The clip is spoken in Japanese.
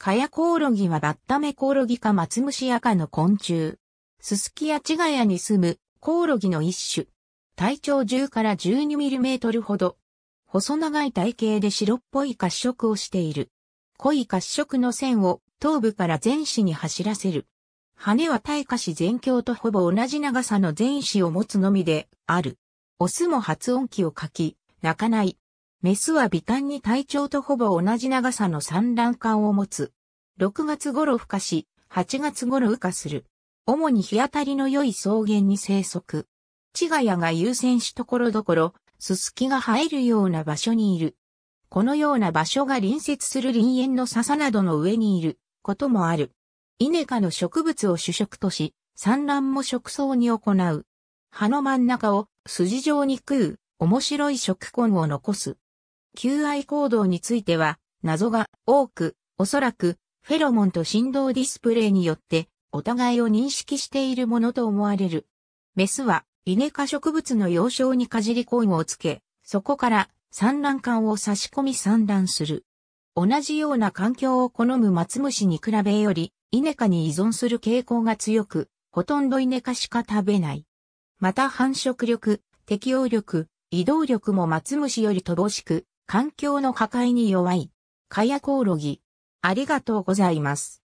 カヤコオロギはバッタメコオロギかマツムシアカの昆虫。ススキやチガヤに住むコオロギの一種。体長10から1 2トルほど。細長い体型で白っぽい褐色をしている。濃い褐色の線を頭部から前肢に走らせる。羽は退下肢全胸とほぼ同じ長さの前肢を持つのみである。オスも発音器を書き、鳴かない。メスは微端に体長とほぼ同じ長さの産卵管を持つ。6月頃孵化し、8月頃羽化する。主に日当たりの良い草原に生息。チガヤが優先しところどころ、ススキが生えるような場所にいる。このような場所が隣接する林園の笹などの上にいることもある。イネ科の植物を主食とし、産卵も食草に行う。葉の真ん中を筋状に食う面白い食根を残す。求愛行動については、謎が多く、おそらく、フェロモンと振動ディスプレイによって、お互いを認識しているものと思われる。メスは、イネ科植物の幼少にかじりコインをつけ、そこから産卵管を差し込み産卵する。同じような環境を好むマツムシに比べより、イネ科に依存する傾向が強く、ほとんどイネ科しか食べない。また繁殖力、適応力、移動力もマツムシより乏しく、環境の破壊に弱い。カヤコおろぎ。ありがとうございます。